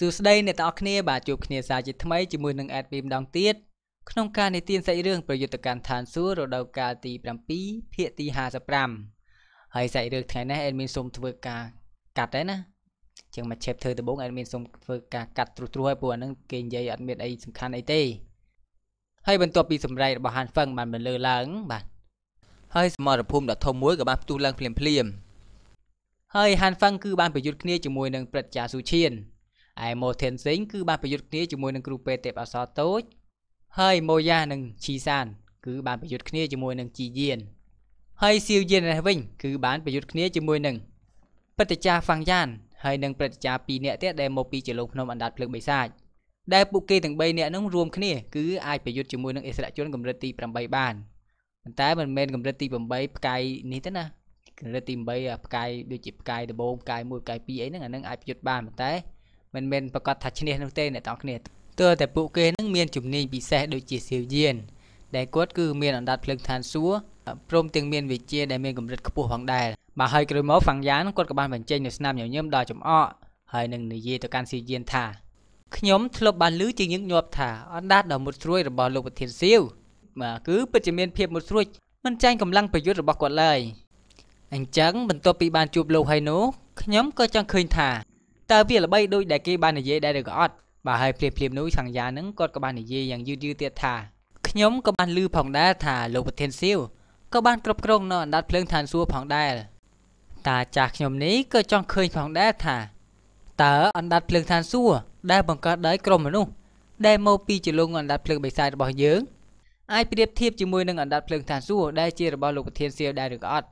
សួស្តីអ្នកទាំងអស់គ្នាបាទជួបគ្នាសាជាថ្មីជាមួយនឹង Admin ម្ដងទៀតក្នុងការនិទានសាច់រឿងប្រយុទ្ធកម្មឋានសួគ៌រដូវកាលទី7ភាគទី55ហើយសាច់រឿងថ្ងៃនេះ Admin សូមធ្វើការកាត់ដែរណាជាងមកឆេបធ្វើដំបូង Admin សូមធ្វើការកាត់ត្រួសត្រួសឲ្យព្រោះអានឹងគេនិយាយអត់មានអីសំខាន់អីទេហើយ បន្ទាប់ពីសម្ដែងរបស់ហានហ្វឹងបានបន្លឺឡើងបាទហើយ សមរភូមិដ៏ធំមួយក៏បានផ្ទុះឡើងភ្លាមភ្លាមហើយហានហ្វឹងគឺបានប្រយុទ្ធគ្នាជាមួយនឹងព្រឹទ្ធាស៊ូឈៀនឯ Mo Tenzin គឺ បានប្រយុទ្ធគ្នាជាមួយនឹងគ្រូពេទ្យទេពអសរតូចហើយ Mo Ya និង Chi San គឺបានប្រយុទ្ធគ្នាជាមួយនឹង Chi Yan ហើយ Siêu Yan នេះវិញគឺបានប្រយុទ្ធគ្នាជាមួយនឹងព្រឹទ្ធាចារ្យ Fang Yan ហើយនិងព្រឹទ្ធាចារ្យ2នាក់ទៀតដែលមកពីចលងភ្នំអណ្ដាតភ្លើងបិសាចដែលពួកគេទាំង3នាក់នឹងរួមគ្នាគឺអាចប្រយុទ្ធជាមួយនឹងអិសរាជជនកម្រិតទី8បានប៉ុន្តែមិនមែនកម្រិតទី8ផ្កាយនេះទេណាកម្រិតទី8ផ្កាយដូចជាផ្កាយដំបូងផ្កាយ1ផ្កាយ2អីហ្នឹងអានឹងអាចប្រយុទ្ធបានប៉ុន្តែមិនមែនប្រកាសថាឈ្នះនោះទេអ្នកទាំងគ្នាទើបតែពួកគេនឹងមានជំនាញពិសេសដូចជាសាវយាន ដែលគាត់គឺមានអណ្ដាតភ្លើងឋានសួគ៌ព្រមទាំងមានវិជ្ជាដែលមានកម្រិតខ្ពស់ផងដែរបាទហើយក្រោយមកហ្វាំងយ៉ានគាត់ក៏បានបញ្ចេញនៅស្នាមញញឹមដល់ចំអកហើយនឹងនិយាយទៅកាន់ស៊ីយានថាខ្ញុំធ្លាប់បានឮជាញឹកញាប់ថាអណ្ដាតដ៏មុតស្រួយរបស់លោកប្រធានសៀវបាទគឺពិតជាមានភាពមុតស្រួយមិនចាញ់កម្លាំងប្រយុទ្ធរបស់គាត់ឡើយអញ្ចឹងបន្ទាប់ពីបានជួបលោកហើយនោះខ្ញុំក៏ចង់ឃើញថាតើវាល្បីដូចដែលគេបាននិយាយដែរឬក៏អត់បាទហើយភ្លាមភ្លាមនោះឆាំងយ៉ានឹងគាត់ក៏បាននិយាយយ៉ាងយឺតយឺតទៀតថាខ្ញុំក៏បានឮផងដែរថាលោកប្រធានសៀវក៏បានគ្រប់គ្រងនៅអណ្ដាតភ្លើងឋានសួគ៌ផងដែរតាចាស់ខ្ញុំនេះក៏ចង់ឃើញផងដែរថាតើអណ្ដាតភ្លើងឋានសួគ៌ដែលបង្កើតដោយក្រុមមនុស្សដែលមកពីជាលងអណ្ដាតភ្លើងបិសាចរបស់យើងអាចប្រៀបធៀបជាមួយនឹងអណ្ដាតភ្លើងឋានសួគ៌ដែលជារបស់លោកប្រធានសៀវដែរឬក៏អត់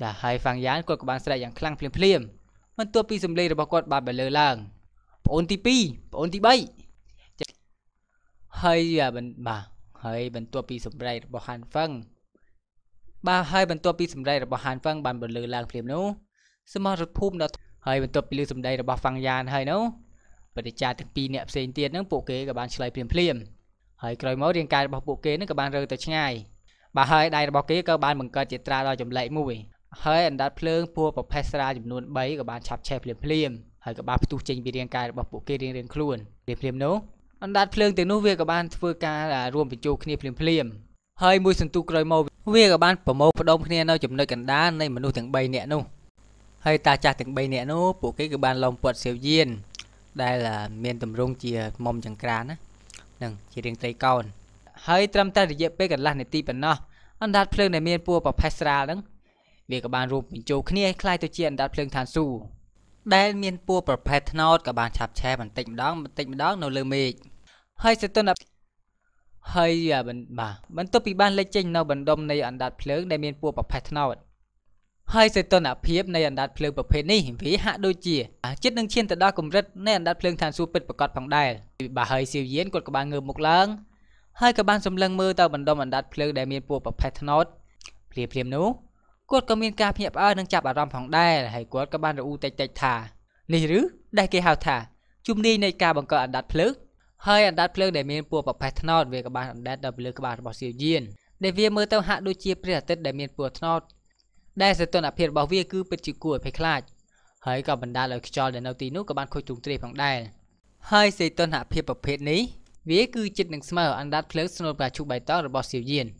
ចាហើយហ្វាំងយ៉ានគាត់ក៏បានស្រែកយ៉ាងខ្លាំងភ្លាមភ្លាមបន្ទាប់ពីសម្លេងរបស់គាត់បានបន្លឺឡើងប្អូនទី2ប្អូនទី3ហើយបាទហើយបន្ទាប់ពីសម្លេងរបស់ហានហ្វឹងបាទហើយបន្ទាប់ពីសម្លេងរបស់ហានហ្វឹងបានបន្លឺឡើងភ្លាមនោះសមរភូមិដល់ហើយបន្ទាប់ពីលឺសម្ដីរបស់ហ្វាំងយ៉ានហើយនោះបរិជាទាំងពីរអ្នកផ្សេងទៀតនឹងពួកគេក៏បានឆ្លើយភ្លាមភ្លាមហើយក្រោយមករាងកាយរបស់ពួកគេនឹងក៏បានរើទៅឆ្ងាយបាទហើយដៃរបស់គេក៏បានបង្កើតជាត្រាដល់ចម្លែកមួយហើយអណ្ដាតភ្លើងពួកប្រផេសរាចំនួន3ក៏បានឆាប់ឆេះភ្លាមភ្លាមហើយក៏បានផ្ទុះចេញពីរាងកាយរបស់ពួកគេរៀងៗខ្លួនភ្លាមភ្លាមនោះអណ្ដាតភ្លើងទាំងនោះវាក៏បានធ្វើការរួមបញ្ចូលគ្នាភ្លាមភ្លាមហើយមួយសន្ទុះក្រោយមកវាក៏បានប្រមូលផ្ដុំគ្នានៅចំណុចកណ្ដាលនៃមនុស្សទាំង3នាក់នោះហើយតាចាស់ទាំង3នាក់នោះពួកគេក៏បានឡុំពាត់សៀវយានដែលមានតម្រង់ជាមុំចង្ក្រានណានឹងជារៀងត្រីកោនហើយត្រឹមតែរយៈពេលកន្លះនាទីប៉ុណ្ណោះអណ្ដាតភ្លើងដែលមានពួរប្រផេសរាហ្នឹងវាក៏បានរួមបញ្ចូលគ្នាคล้ายទៅជាអណ្ដាតភ្លើងឋានសួគ៌ដែល មានពណ៌ប្រភេទត្នោតក៏បានឆាប់ឆេះបន្តិចម្ដងបន្តិចម្ដងនៅលើមេឃហើយសតុនហើយបាទបន្ទាប់ពីបានលេចចេញនៅបណ្ដុំនៃអណ្ដាតភ្លើងដែលមានពណ៌ប្រភេទត្នោតហើយសីតុណ្ហភាពនៃអណ្ដាតភ្លើងប្រភេទនេះវាហាក់ដូចជាចិត្តនឹងឈានទៅដល់កម្រិតនៃអណ្ដាតភ្លើងឋានសួគ៌ពិតប្រាកដផងដែរបាទហើយសៀវយានគាត់ក៏បានងើបមុខឡើង ហើយក៏បានសម្លឹងមើលទៅបណ្ដុំអណ្ដាតភ្លើងដែលមានពណ៌ប្រផេះត្នោតភ្លាមៗនោះគាត់ក៏មានការភ្ញាក់ផ្អើលនិងចាប់អារម្មណ៍ផងដែរហើយគាត់ក៏បានរអ៊ូតិចតិចថានេះឬដែលគេហៅថាជំនាញនៃការបង្កើតអណ្ដាតភ្លើងហើយអណ្ដាតភ្លើងដែលមានពណ៌ប្រផេះថ្នោតវាក៏បានអណ្ដាតដល់លើក្បាលរបស់សៀវយានដែលវាមើលទៅហាក់ដូចជាព្រះអាទិត្យដែលមានពណ៌ថ្នោតដែលសីតុណ្ហភាពរបស់វាគឺពិតជាគួរឲ្យភ័យខ្លាច ហើយក៏បណ្ដាលឲ្យខ្យល់ដែលនៅទីនោះក៏បានខូចទ្រង់ទ្រាយផងដែរហើយសីតុណ្ហភាពប្រភេទនេះវាគឺចិត្តនឹងស្មើអណ្ដាតភ្លើងស្នូលប្រាជុះបៃតងរបស់សៀវយាន។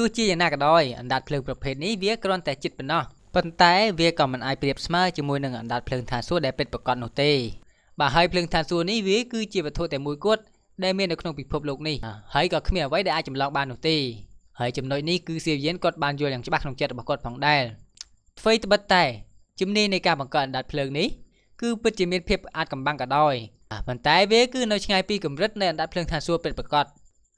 ទោះជាយ៉ាងណាក៏ដោយអណ្ដាតភ្លើងប្រភេទនេះវាគ្រាន់តែចិត្តប៉ុណ្ណោះប៉ុន្តែវាក៏មិនអាចប្រៀបស្មើជាមួយនឹងអណ្ដាតភ្លើងឋានសួគ៌ដែលពិតប្រាកដនោះទេបាទហើយភ្លើងឋានសួគ៌នេះវាគឺជាវត្ថុតែមួយគត់ដែលមាននៅក្នុងពិភពលោកនេះហើយក៏គ្មានអ្វីដែលអាចចម្លងបាននោះទេហើយចំណុចនេះគឺសៀវៀនគាត់បានយល់យ៉ាងច្បាស់ក្នុងចិត្តរបស់គាត់ផងដែរអ្វីត្បិតតែជំនាញនៃការបង្កើតអណ្ដាតភ្លើងនេះគឺពិតជាមានភាពអាចកំបាំងក៏ដោយប៉ុន្តែវាគឺនៅឆ្ងាយពីកម្រិតនៃអណ្ដាតភ្លើងឋានសួគ៌ពិតប្រាកដ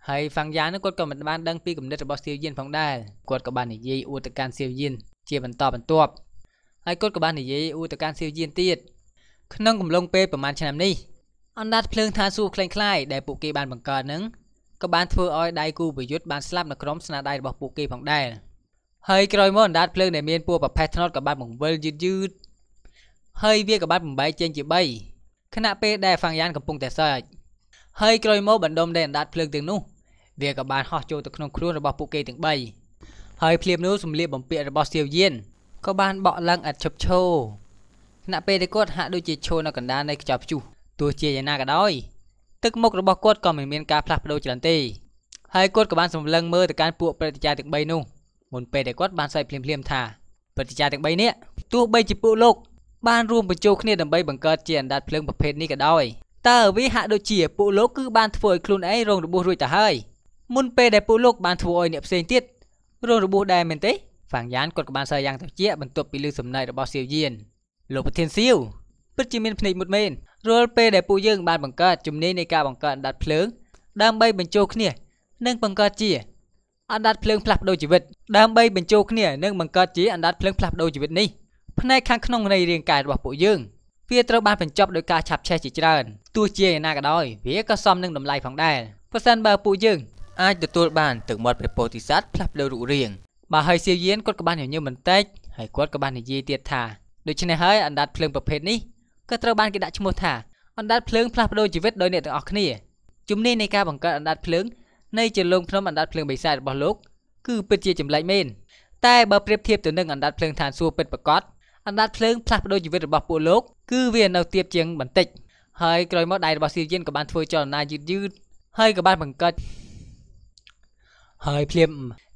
ហើយហ្វាំងយ៉ានោះគាត់ក៏មិនបានដឹងពីគំនិតរបស់សៀវយៀនផងដែរគាត់ក៏បាននិយាយអួតទៅកាន់សៀវយៀនជាបន្តបន្ទាប់ហើយគាត់ក៏បាននិយាយអួតទៅកាន់សៀវយៀនទៀតក្នុងកំឡុងពេលប្រហែលឆ្នាំនេះអណ្ដាតភ្លើងថាសួរខ្លែងខ្លាយដែលពួកគេបានបង្កើតនឹងក៏បានធ្វើឲ្យដៃគូប្រយុទ្ធបានស្លាប់នៅក្រមស្នាដៃរបស់ពួកគេផងដែរហើយក្រោយមកអណ្ដាតភ្លើងដែលមានពណ៌ប្រផេះថ្នោតក៏បានបង្វិលយឺតយឺតហើយវាក៏បានបំបែកចេញជា3ខណៈពេលដែលហ្វាំងយ៉ានកំពុងតែសើចហើយក្រោយមកបណ្ដុំដែលអណ្ដាតភ្លើងទាំងនោះវាក៏បានហោះចូលទៅក្នុងខ្លួនរបស់ពួកគេទាំង3ហើយភ្លាមនោះសម្លៀកបំពាក់របស់សៀវយានក៏បានបក់ឡើងឥតឈប់ឈរខណៈពេលដែលគាត់ហាក់ដូចជាឈរនៅកណ្ដាលនៃខ្យល់ព្យុះទោះជាយ៉ាងណាក៏ដោយទឹកមុខរបស់គាត់ក៏មិនមានការផ្លាស់ប្ដូរច្រើនទេហើយគាត់ក៏បានសម្លឹងមើលទៅកាន់ពួកព្រឹត្តិចារទាំង3នោះមុនពេលដែលគាត់បានស្រែកភ្លាមៗថាព្រឹត្តិចារទាំង3នេះទោះបីជាពួកលោកបានរួមបញ្ចូលគ្នាដើម្បីបង្កើតជាអណ្ដាតភ្លើងប្រភេទនេះក៏ដោយតើវាហាក់ដូចជាពួកលោកគឺបានធ្វើឲ្យខ្លួនឯងរងរបួសរួចទៅហើយមុនពេលដែលពួកលោកបានធ្វើឲ្យអ្នកផ្សេងទៀតរងរបួសដែរមែនទេហ្វាងយ៉ានគាត់ក៏បានសើយ៉ាងត្រជាក់បន្ទាប់ពីលើសំណេររបស់សៀវយៀនលោកប្រធានសៀវពិតជាមានភ្នែកមុតមែនរាល់ពេលដែលពួកយើងបានបង្កើតជំនាញនៃការបង្កើតអណ្ដាតភ្លើងដើម្បីបញ្ចូលគ្នានិងបង្កើតជាអណ្ដាតភ្លើងផ្លាស់ប្ដូរជីវិតដើម្បីបញ្ចូលគ្នានិងបង្កើតជាអណ្ដាតភ្លើងផ្លាស់ប្ដូរជីវិតនេះផ្នែកខាងក្នុងនៃរាងកាយរបស់ពួកយើងវាត្រូវបានបញ្ចប់ដោយការឆាប់ឆេះជាច្រើនទោះជាយ៉ាងណាក៏ដោយវាក៏សមនឹងតម្លៃផងដែរប្រសិនបើពួកយើងអាចទទួលបានទឹកមាត់ព្រះពោធិសត្វផ្លាស់ប្ដូររូបរាងបើហើយសៀវយៀនគាត់ក៏បានញញឹមបន្តិចហើយគាត់ក៏បាននិយាយទៀតថាដូច្នេះហើយអណ្ដាតភ្លើងប្រភេទនេះក៏ត្រូវបានគេដាក់ឈ្មោះថាអណ្ដាតភ្លើងផ្លាស់ប្ដូរជីវិតដោយអ្នកទាំងអស់គ្នាជំនាញនៃការបង្កើតអណ្ដាតភ្លើងនៃជាលងភ្នំអណ្ដាតភ្លើងបិសាចរបស់លោកគឺពិតជាចម្លែកមែនតែបើប្រៀបធៀបទៅនឹងអណ្ដាតភ្លើងឋានសួគ៌ពិតប្រាកដអណ្ដាតភ្លើងផ្លាស់ប្ដូរជីវិតរបស់ពួកលោកគឺវានៅទាបជាង បន្តិចហើយក្រោយមកដៃរបស់ស៊ីយិនក៏បានធ្វើចលនាយឺតយឺតហើយក៏បានបង្កើតហើយភ្លាម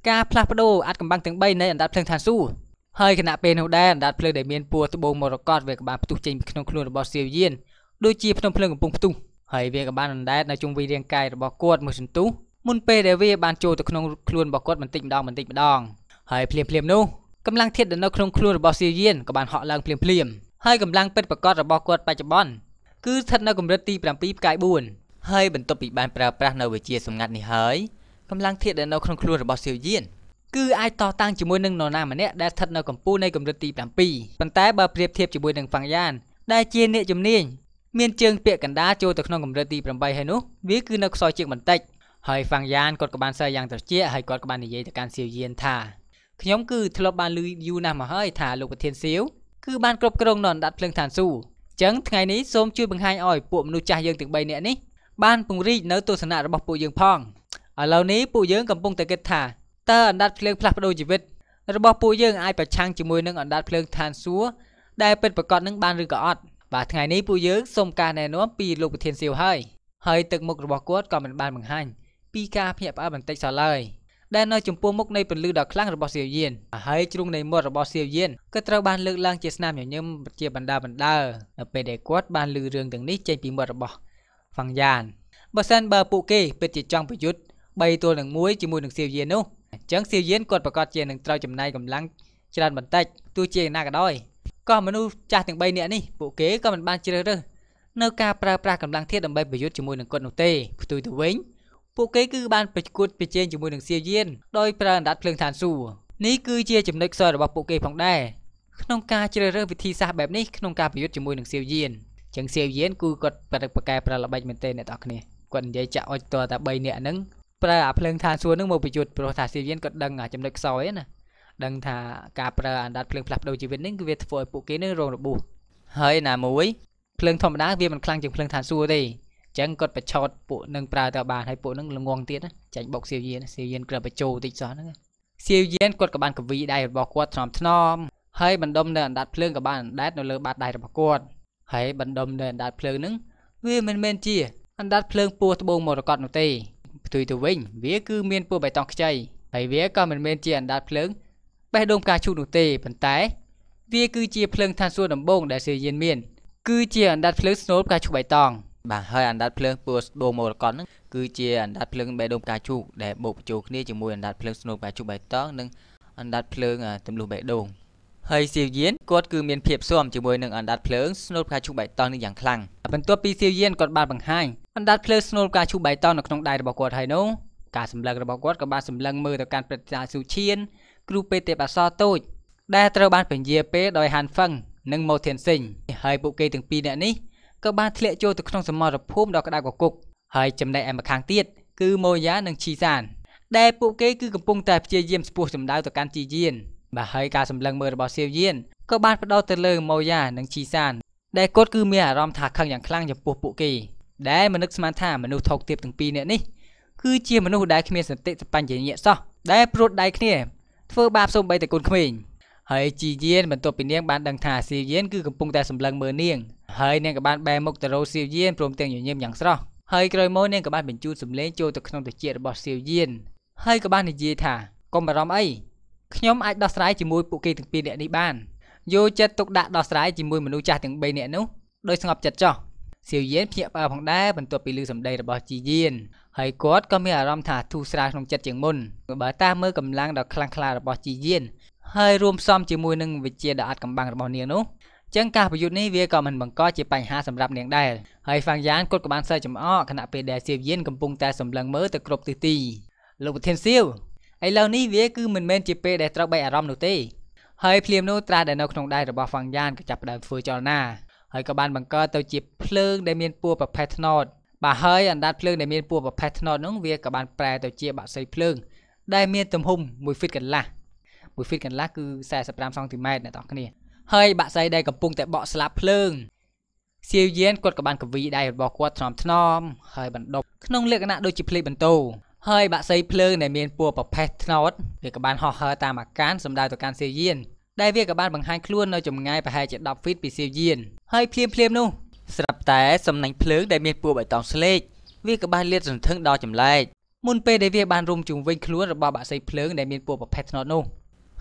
ការផ្លាស់ប្ដូរអាចកំបាំងទាំង3នៃអណ្ដាតភ្លើងឋានសួគ៌ហើយគណៈពេលនោះដែរអណ្ដាតភ្លើងដែលមានពួរត្បូងមរកតវាក៏បានផ្ទុះចេញពីក្នុងខ្លួនរបស់ស៊ីយិនដូចជាភ្នំភ្លើងកំពុងផ្ទុះហើយវាក៏បានអណ្ដែតនៅជុំវិញរាងកាយរបស់គាត់មួយសន្ទុះមុនពេលដែលវា បានចូលទៅក្នុងខ្លួនរបស់គាត់បន្តិចម្ដងបន្តិចម្ដងហើយភ្លាមភ្លាមនោះកម្លាំងធាតុដែលនៅក្នុងខ្លួនរបស់សៀយៀនក៏បានហក់ឡើងភ្លាមភ្លាមហើយកម្លាំងពិតប្រាកដរបស់គាត់បច្ចុប្បន្នគឺស្ថិតនៅកម្រិតទី7ផ្កាយ4ហើយបន្ទាប់ពីបានប្រើប្រាស់នៅវិជាសម្ងាត់នេះហើយកម្លាំងធាតុដែលនៅក្នុងខ្លួនរបស់សៀវយៀនគឺអាចតតាំងជាមួយនឹងនរណាម្នាក់ដែលស្ថិតនៅកម្ពូលនៃកម្រិតទី7ប៉ុន្តែបើប្រៀបធៀបជាមួយនឹងហ្វាំងយ៉ានដែលជាអ្នកជំនាញមានជើងពាក់កណ្ដាលចូលទៅក្នុងកម្រិតទី8ហើយនោះវាគឺនៅខ្សោយជាងបន្តិចហើយហ្វាំងយ៉ានគាត់ក៏បានសើយ៉ាងត្រជាក់ហើយគាត់ក៏បាននិយាយទៅកាន់សៀវយៀនថាខ្ញុំគឺធ្លាប់បានឮយូរណាស់មកហើយ ថាលោកប្រធានសៀវគឺបានគ្រប់គ្រងននដាក់ភ្លើងឋានសួគ៌អញ្ចឹងថ្ងៃនេះសូមជួយបង្ហាញឲ្យពួកមនុស្សចាស់យើងទាំង3នាក់នេះបានពង្រីកនៅទស្សនៈរបស់ពួកយើងផងឥឡូវនេះពួកយើងកំពុងតែគិតថាតើអណ្ដាតភ្លើងផ្លាស់ប្ដូរជីវិត របស់ពួកយើងអាចប្រឆាំងជាមួយនឹងអណ្ដាតភ្លើងឋានសួគ៌ដែលពិតប្រាកដនឹងបានឬក៏អត់ បាទថ្ងៃនេះពួកយើងសូមការណែនាំពីលោកប្រធានសៀវហើយហើយទឹកមុខរបស់គាត់ក៏មិនបានបង្ហាញពីការភ្ញាក់ផ្អើលបន្តិចសោះឡើយ។ដែលនៅចំពោះមុខនៃពន្លឺដ៏ខ្លាំងរបស់សៀវយានហើយជ្រុងនៃមាត់របស់សៀវយានក៏ត្រូវបានលើកឡើងជាស្នាមញញឹមជាបណ្ដាបណ្ដានៅពេលដែលគាត់បានឮរឿងទាំងនេះចេញពីមាត់របស់ហ្វាំងយ៉ានបើសិនបើពួកគេពិតជាចង់ប្រយុទ្ធ3ទល់នឹង1ជាមួយនឹងសៀវយាននោះអញ្ចឹងសៀវយានគាត់ប្រកាសជានឹងត្រូវចំណាយកម្លាំងច្រើនបន្តិចទោះជាយ៉ាងណាក៏ដោយក៏មនុស្សចាស់ទាំង3នាក់នេះពួកគេក៏មិនបានជ្រើសរើសនៅការប្រើប្រាស់កម្លាំងធាតុដើម្បីប្រយុទ្ធជាមួយនឹងគាត់នោះទេផ្ទុយទៅវិញពួកគេគឺបានប្រកួតប្រជែងជាមួយនឹងសៀវយៀនដោយប្រើអណ្ដាតភ្លើងឋានសួគ៌នេះគឺជាចំណុចខ្សោយរបស់ពួកគេផងដែរក្នុងការជ្រើសរើសវិធីសាស្ត្របែបនេះក្នុងការប្រយុទ្ធជាមួយនឹងសៀវយៀនចឹងសៀវយៀនគឺគាត់ប្រឹកប្រកែប្រើល្បិចមែនទេអ្នកនរគ្នាគាត់និយាយចាក់អុចតតែ3នាក់ហ្នឹងប្រើអាភ្លើងឋានសួគ៌ហ្នឹងមកប្រយុទ្ធព្រោះថាសៀវយៀនគាត់ដឹងអាចំណុចខ្សោយណាដឹងថាការប្រើអណ្ដាតភ្លើងផ្លាស់ប្ដូរជីវិតនេះគឺវាធ្វើឲ្យពួកគេនឹងរងរបួសហើយណាមួយភ្លើងធម្មតាវាមិនខ្លាំងជាងភ្លើងឋានសួគ៌ទេចឹងគាត់បញ្ឆោតពួកនឹងប្រើទៅបានហើយពួកនឹងល្ងងទៀតចាញ់បុកសៀវយានសៀវយានគ្រាន់បញ្ជោតិចសោះហ្នឹងសៀវយានគាត់ក៏បានកវីដៃរបស់គាត់ថ្នមថ្នមហើយបណ្ដុំនៅអណ្ដាតភ្លើងក៏បានអណ្ដែតនៅលើបាតដៃរបស់គាត់ហើយបណ្ដុំនៅអណ្ដាតភ្លើងហ្នឹងវាមិនមែនជាអណ្ដាតភ្លើងពោះត្បូងមរកតនោះទេផ្ទុយទៅវិញវាគឺមានពោះបៃតងខ្ចីហើយវាក៏មិនមែនជាអណ្ដាតភ្លើងបេះដូងផ្កាឈូកនោះទេប៉ុន្តែវាគឺជាភ្លើងឋានសួគ៌ដំបូងដែលសៀវយានមាន គឺជាអណ្ដាតភ្លើងស្នូលផ្កាឈូកបៃតងបាទហើយអណ្ដាតភ្លើងពួរដូងមរកតហ្នឹងគឺជាអណ្ដាតភ្លើងបេះដូងផ្កាឈូកដែលបូកបញ្ចូលគ្នាជាមួយអណ្ដាតភ្លើងស្នូលផ្កាឈូកបៃតងនិងអណ្ដាតភ្លើងទម្លុះបេះដូងហើយសៀវយានគាត់គឺមានភាពស៊ាំជាមួយនឹងអណ្ដាតភ្លើងស្នូលផ្កាឈូកបៃតងនេះយ៉ាងខ្លាំងបន្ទាប់ពីសៀវយានគាត់បានបង្ហាញអណ្ដាតភ្លើងស្នូលផ្កាឈូកបៃតងនៅក្នុងដៃរបស់គាត់ហើយនោះការសម្លឹងរបស់គាត់ក៏បានសម្លឹងមើលទៅកាន់ព្រឹទ្ធាស៊ូឈៀនគ្រូពេទ្យទេពអសរតូចដែលត្រូវបានពញាពេលដោយហានហ្វឹងនិងម៉ូធានសិញហើយពួកគេទាំងពីរនាក់នេះក៏បានធ្លាក់ចូលទៅក្នុងសមរភូមិដ៏ក្តៅកគុកហើយចំណែកឯម្ខាងទៀតគឺម៉ូយ៉ានិងឈីសាន ដែលពួកគេគឺកំពុងតែព្យាយាមស្ពោះចម្ដៅទៅកាន់ជីយៀនបាទហើយការសម្លឹងមើលរបស់សៀវយៀនក៏បានផ្ដោតទៅលើម៉ូយ៉ានិងឈីសានដែលគាត់គឺមានអារម្មណ៍ថាខឹងយ៉ាងខ្លាំងចំពោះពួកគេដែលមនុស្សស្មានថាមនុស្សថោកទាបទាំងពីរនាក់នេះគឺជាមនុស្សដែលគ្មានសន្តិសបញ្ញញ្ញៈសោះដែលព្រួតដៃគ្នាធ្វើបាបសូម្បីតែកូនក្មេងហើយជីយៀនបន្ទាប់ពីនាងបានដឹងថាសៀវយៀនគឺកំពុងតែសម្លឹងមើលនាងហើយនាងក៏បានបែរមុខទៅរកសៀវយានព្រមទាំងញញឹមយ៉ាងស្រស់ហើយក្រោយមកនាងក៏បានបញ្ជូនសម្លេងចូលទៅក្នុងត្រចៀករបស់សៀវយាន ហើយក៏បាននិយាយថាកុំបារម្ភអីខ្ញុំអាចដោះស្រាយជាមួយពួកគេទាំងពីរនាក់នេះបានយកចិត្តទុកដាក់ដោះស្រាយជាមួយមនុស្សចាស់ទាំង3នាក់នោះដោយស្ងប់ចិត្តចោះសៀវយានភ្ញាក់ផ្អើលផងដែរបន្ទាប់ពីឮសម្ដីរបស់ជីយានហើយគាត់ក៏មានអារម្មណ៍ថាធូរស្រាលក្នុងចិត្តជាងមុនបើតាមើលកម្លាំងដ៏ខ្លាំងក្លារបស់ជីយានហើយរួមផ្សំជាមួយនឹងវិជាដ៏អាត់កំបាំងរបស់នាងនោះចឹងការប្រយុទ្ធនេះវាក៏មិនបង្កជាបញ្ហាសម្រាប់នាងដែរហើយហ្វាងយ៉ានគាត់ក៏បានសើចចំអកខណៈពេលដែលសៀវយិនកំពុងតែសម្លឹងមើលទៅគ្រប់ទិសទីលោកប្រធានសៀវឥឡូវនេះវាគឺមិនមែនជាពេលដែលត្រូវបែកអារម្មណ៍នោះទេហើយភ្លាមនោះត្រាស់ដែលនៅក្នុងដៃរបស់ហ្វាងយ៉ានក៏ចាប់ផ្ដើមធ្វើចលនាហើយក៏បានបង្កើតទៅជាភ្លើងដែលមានពណ៌ប្រផេះថ្នោតបាទហើយអណ្ដាតភ្លើងដែលមានពណ៌ប្រផេះថ្នោតនោះវាក៏បានប្រែទៅជាបាក់សីភ្លើងដែលមានទំហំ1ហ្វីតកន្លះ1ហ្វីតកន្លះគឺ45សង់ទីម៉ែត្រអ្នកនរគ្នាហើយបាក់ស្រីដែលកំពុងតែបក់ស្លាប់ភ្លើងសៀវយានគាត់ក៏បានកវីដៃរបស់គាត់ថ្នមថ្នមហើយបណ្ដប់ក្នុងលក្ខណៈដូចជាភ្លេចបន្ទោហើយបាក់សីភ្លើងដែលមានពណ៌ប្រផេះថ្នោតវាក៏បានហោះហើរតាមអាកាសសម្ដៅទៅកាន់សៀវយានដែលវាក៏បានបង្ហាញខ្លួននៅចម្ងាយប្រហែលជា10ហ្វីតពីសៀវយានហើយភ្លាមភ្លាមនោះស្រាប់តែសំណាញ់ភ្លើងដែលមានពណ៌បៃតងស្លេកវាក៏បានលាតសន្ធឹងដល់ចម្លែកមុនពេលដែលវាបានរុំជុំវិញខ្លួនរបស់បាក់សីភ្លើងដែលមានពណ៌ប្រផេះថ្នោតនោះ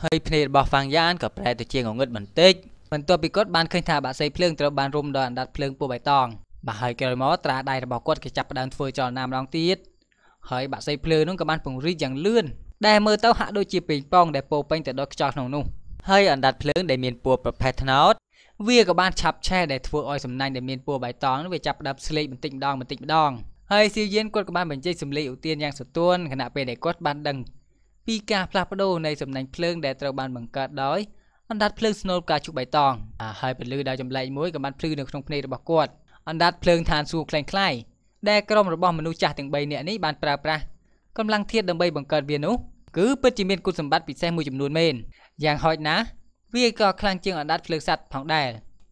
ហើយភ្នែករបស់ហ្វាងយ៉ានក៏ប្រែទៅជាងងឹតបន្តិចបន្ទាប់ពីគាត់បានឃើញថាបាក់សីភ្លើងត្រូវបានរុំដោយអណ្ដាតភ្លើងពណ៌បៃតងបាទហើយក្រោយមកត្រាដៃរបស់គាត់ក៏ចាប់ផ្ដើមធ្វើចលនាម្ដងទៀតហើយបាក់សីភ្លើងនោះក៏បានពង្រីកយ៉ាងលឿនដែលមើលទៅហាក់ដូចជាពេញប៉ងដែលពោពេញទៅដោយខ្យល់ក្នុងនោះហើយអណ្ដាតភ្លើងដែលមានពណ៌ប្រផេះថ្នោតវាក៏បានឆាប់ឆេះដែលធ្វើឲ្យសំណាញ់ដែលមានពណ៌បៃតងនោះវាចាប់ផ្ដើមស្លេកបន្តិចម្ដងបន្តិចម្ដងហើយសៀយៀនគាត់ក៏បានបញ្ចេញសម្លេងឧទានយ៉ាងសន្ទួនខណៈពេលដែលគាត់បានដឹងពីការផ្លាស់ប្ដូរនៃសំណាញ់ភ្លើងដែលត្រូវបានបង្កើតដោយអណ្ដាតភ្លើងស្នូលផ្កាឈូកបៃតងហើយពន្លឺដែលចម្លែកមួយក៏បានភ្លឺនៅក្នុងភ្នែករបស់គាត់អណ្ដាតភ្លើងឋានសួគ៌คล้ายៗដែលក្រុមរបស់មនុស្សចាស់ទាំង3នាក់នេះបានប្រើប្រាស់កម្លាំងធាតុដើម្បីបង្កើតវានោះគឺពិតជាមានគុណសម្បត្តិពិសេសមួយចំនួនមែនយ៉ាងហោចណាស់វាក៏ខ្លាំងជាងអណ្ដាតភ្លើងសัตว์ផងដែរ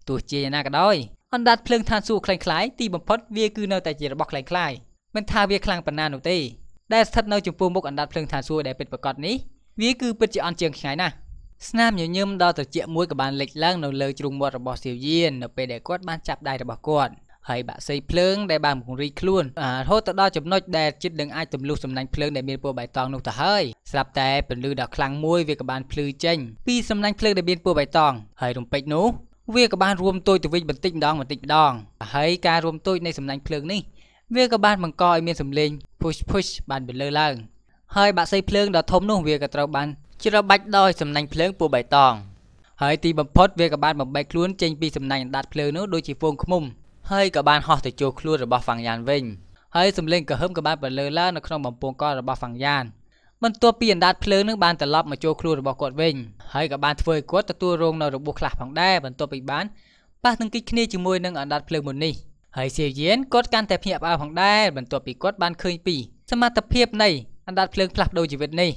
ទោះជាយ៉ាងណាក៏ដោយអណ្ដាតភ្លើងឋានសួគ៌คล้ายៗទីបំផុតវាគឺនៅតែជារបស់คล้ายៗមិនថាវាខ្លាំងប៉ុណ្ណានោះទេដែលស្ថិតនៅចំពោះមុខអណ្ដាតភ្លើងឋានសួគ៌ដែលពិតប្រាកដនេះវាគឺពិតជាអន់ជាងថ្ងៃណាស់ស្នាមញញឹមដ៏ត្រជាក់មួយក៏បានលេចឡើង នៅលើជ្រុងមាត់របស់សៀវយាននៅពេលដែលគាត់បានចាប់ដៃរបស់គាត់ហើយបាក់សីភ្លើងដែលបានពង្រីកខ្លួនរហូតទៅដល់ចំណុចដែលជិតនឹងអាចទម្លុះសំណាញ់ភ្លើងដែលមានពណ៌បៃតងនោះទៅហើយស្រាប់តែពន្លឺដ៏ខ្លាំងមួយវាក៏បានភ្លឺចេញពីសំណាញ់ភ្លើងដែលមានពណ៌បៃតងហើយរំពេចនោះវាក៏បានរួមទួយទៅវិញបន្តិចម្ដងបន្តិចម្ដងហើយការរួមទួយនៃសំណាញ់ភ្លើងនេះវាក៏បានបង្កឲ្យមានសម្លេង push push បានបន្លឺឡើងហើយបាក់សីភ្លើងដ៏ធំនោះវាក៏ត្រូវបាន ច្របាច់ដោយសំណាញ់ភ្លើងពូបៃតងហើយទីបំផុតវាក៏បានបំបែកខ្លួនចេញពីសំណាញ់អណ្ដាតភ្លើងនោះដូចជាពងឃុំហើយក៏បានហោះទៅជួខ្លួនរបស់ហ្វាំងយ៉ានវិញហើយសំលេងកហឹមក៏បានបន្លឺឡើងនៅក្នុងបំពង់ករបស់ហ្វាំងយ៉ានបន្ទាប់ពីអណ្ដាតភ្លើងនឹងបានត្រឡប់មកជួខ្លួនរបស់គាត់វិញហើយក៏បានធ្វើឲ្យគាត់ទទួលរងនៅរបួសខ្លះផងដែរបន្ទាប់ពីបានប៉ះទង្គិចគ្នាជាមួយនឹងអណ្ដាតភ្លើងមុននេះ។ហើយសៀវយៀនគាត់កាន់តែភ្ញាក់ផ្អើលផងដែរបន្ទាប់ពីគាត់បានឃើញពី សមត្ថភាពនៃអណ្ដាតភ្លើងផ្លាស់ប្ដូរជីវិតនេះ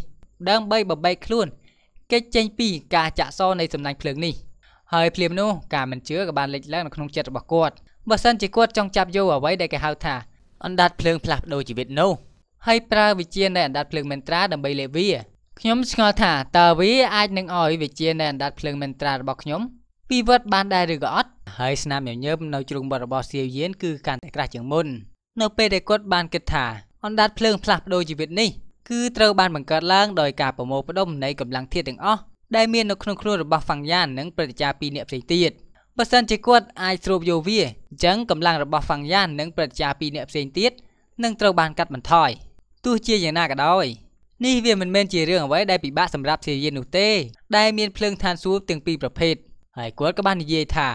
ដើម្បីបបែកខ្លួនគេចចេញពីការចាក់សោនៃសំណាញ់ភ្លើងនេះហើយភ្លាមនោះការមិនជឿក៏បានលេចឡើងនៅក្នុងចិត្តរបស់គាត់បើសិនជាគាត់ចង់ចាប់យកអ្វីដែលគេហៅថាអណ្ដាតភ្លើងផ្លាស់ប្ដូរជីវិតនោះហើយប្រើវិជានៃអណ្ដាតភ្លើងមេនត្រាដើម្បីលេវាខ្ញុំស្គាល់ថាតើវាអាចនឹងឲ្យវិជានៃអណ្ដាតភ្លើងមេនត្រារបស់ខ្ញុំពីវត្តបានដែរឬក៏អត់ហើយស្នាមញញឹមនៅជ្រុងវត្តរបស់សៀវយានគឺកាន់តែក្រាស់ជាងមុននៅពេលដែលគាត់បានគិតថាអណ្ដាតភ្លើងផ្លាស់ប្ដូរជីវិតនេះគឺត្រូវបានបង្កើតឡើងដោយការប្រមូលផ្ដុំនៃកម្លាំងធាតុទាំងអស់ដែលមាននៅក្នុងខ្លួនរបស់ហ្វាំងយ៉ាននិងព្រឹទ្ធាចារ្យពីរនាក់ផ្សេងទៀតបើសិនជាគាត់អាចស្រូបយកវាអញ្ចឹងកម្លាំងរបស់ហ្វាំងយ៉ាននិងព្រឹទ្ធាចារ្យពីរនាក់ផ្សេងទៀតនឹងត្រូវបានកាត់បន្ថយទោះជាយ៉ាងណាក៏ដោយនេះវាមិនមែនជារឿងអ្វីដែលពិបាកសម្រាប់សៀវយាននោះទេដែលមានភ្លើងឋានសួគ៌ទាំងពីរប្រភេទហើយគាត់ក៏បាននិយាយថា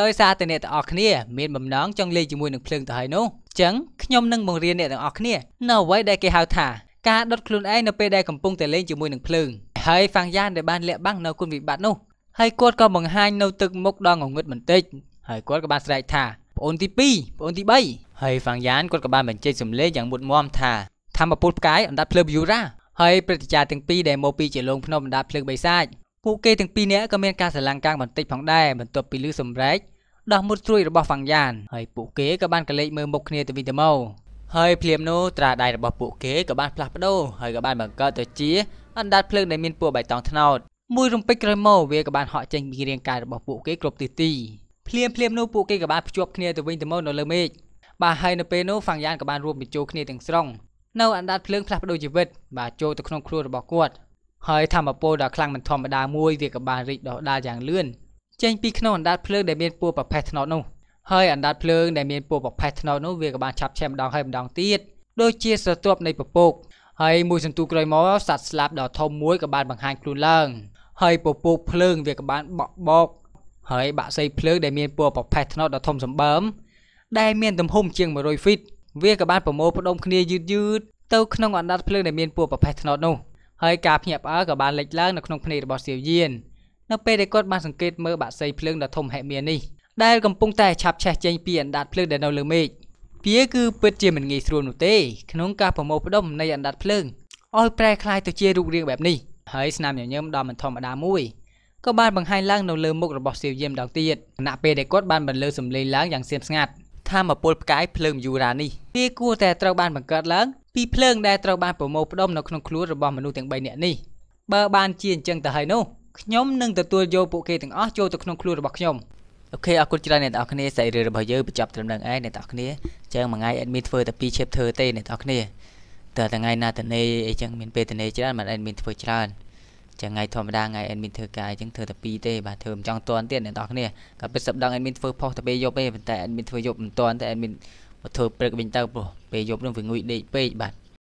ដោយសារតែអ្នកទាំងអស់គ្នាមានបំណងចង់លេងជាមួយនឹងភ្លើងទៅហើយនោះចឹងខ្ញុំនឹងបង្រៀនអ្នកទាំងអស់គ្នានៅអ្វីដែលគេហៅថាការដុតខ្លួនឯងនៅពេលដែលកំពុងតែលេងជាមួយនឹងភ្លើងហើយហ្វាំងយ៉ានដែលបានលាក់បាំងនៅគុណវិបត្តិនោះហើយគាត់ក៏បង្ហាញនៅទឹកមុខដ៏ងងឹតបន្តិចហើយគាត់ក៏បានស្រែកថាប្អូនទី2ប្អូនទី3ហើយហ្វាំងយ៉ានគាត់ក៏បានបញ្ចេញសំឡេងយ៉ាងមុតមមថាធម្មពលផ្កាយអណ្ដាតភ្លើងយូរ៉ាហើយព្រឹត្តិការណ៍ទាំងពីរដែលមកពីជាលងភ្នំអណ្ដាតភ្លើងបិសាចគូគេទាំងពីរនាក់ក៏មានការស្រឡាំងកាំងបន្តិចផងដែរបន្ទាប់ពីលឺសម្រែកដោះមុតស្រួយរបស់ហ្វាំងយ៉ានហើយពួកគេក៏បានកលេចមើលមុខគ្នាទៅវិញទៅមកហើយភ្លាមនោះត្រាដៃរបស់ពួកគេក៏បានផ្លាស់ប្ដូរហើយក៏បាន បង្កើតទៅជាអណ្ដាតភ្លើងដែលមានពណ៌បៃតងត្នោតមួយរំពេចក្រោយមកវាក៏បានហក់ចេញពីរាងកាយរបស់ពួកគេគ្រប់ទិសទីភ្លាមភ្លាមនោះពួកគេក៏បានភ្ជាប់គ្នាទៅវិញទៅមកនៅលើមេឃបាទហើយនៅពេលនោះហ្វាំងយ៉ានក៏បានរួមបញ្ចូលគ្នាទាំងស្រុងនៅអណ្ដាតភ្លើងផ្លាស់ប្ដូរជីវិតបាទចូលទៅក្នុងគ្រួរបស់គាត់ហើយធម្មពលដ៏ខ្លាំងមិនធម្មតាមួយវាក៏បានរីកដុះដាលយ៉ាងលឿនចេញពីក្នុងអណ្ដាតភ្លើងដែលមានពណ៌ប្រផេះថ្នោតនោះហើយអណ្ដាតភ្លើងដែលមានពណ៌ប្រផេះថ្នោតនោះវាក៏បានឆាប់ឆេះម្ដងហើយម្ដងទៀតដូចជាស្រទាប់នៃពពកហើយមួយសន្ទុះក្រោយមកសត្វស្លាបដ៏ធំមួយក៏បានបង្ហាញខ្លួនឡើងហើយពពកភ្លើងវាក៏បានបក់បោកហើយបាក់សីភ្លើងដែលមានពណ៌ប្រផេះថ្នោតដ៏ធំសម្បើមដែលមានទំហំជាង100ហ្វីតវាក៏បានប្រមូលផ្ដុំគ្នាយឺតយឺតទៅក្នុងអណ្ដាតភ្លើងដែលមានពណ៌ប្រផេះថ្នោតនោះហើយការភ្ញាក់ផ្អើលក៏បានលេចឡើងនៅក្នុងភ្នែករបស់សៀវយាននៅពេលដែលគាត់បានសង្កេតមើលបាក់សីភ្លើងដ៏ធំហិមានេះដែលកំពុងតែឆាប់ឆេះចេញពីអណ្ដាតភ្លើងដែលនៅលើមេឃវាគឺពិតជាមិនងាយស្រួលនោះទេក្នុងការប្រមូលផ្ដុំនៃអណ្ដាតភ្លើងឲ្យប្រែក្លាយទៅជារូបរាងបែបនេះហើយស្នាមញញឹមដ៏មិនធម្មតាមួយក៏បានបង្ហាញឡើងនៅលើមុខរបស់សៀវយាមដងទៀតខណៈពេលដែលគាត់បានបន្លឺសម្លេងឡើងយ៉ាងស្ងៀមស្ងាត់ថាមពលផ្កាយភ្លើងយូរ៉ានេះវាគួរតែត្រូវបានបង្កើតឡើងពីភ្លើងដែលត្រូវបានប្រមូលផ្ដុំនៅក្នុងខ្លួនរបស់មនុស្សទាំង3នាក់នេះបើបានជាអញ្ចឹងទៅហើយនោះខ្ញុំនឹងទទួលយកពួកគេទាំងអស់ចូលទៅក្នុងខ្លួនរបស់ខ្ញុំអូខេអរគុណច្រើនអ្នកនរគ្នាសាច់រឿងរបស់យើងបញ្ចប់ត្រឹមនឹងឯងអ្នកនរគ្នាចឹងមួយថ្ងៃអេដមីធ្វើតែ2 chapter ទេអ្នកនរគ្នាតើថ្ងៃណាតនេអីចឹងមានពេលតនេច្រើនមិនអេដមីធ្វើច្រើនចឹងថ្ងៃធម្មតាថ្ងៃអេដមីធ្វើកាយចឹងធ្វើតែ2ទេបាទធ្វើមិនចង់តន់ទៀតអ្នកនរគ្នាក៏ពិតសប្ដងអេដមីធ្វើផុសតែពេលយប់ទេប៉ុន្តែអេដមីធ្វើយប់មិនតន់តែអេដមីបើធ្វើព្រឹកវិញទៅព្រោះពេលយប់នឹងវាងុយដេកពេកបាទ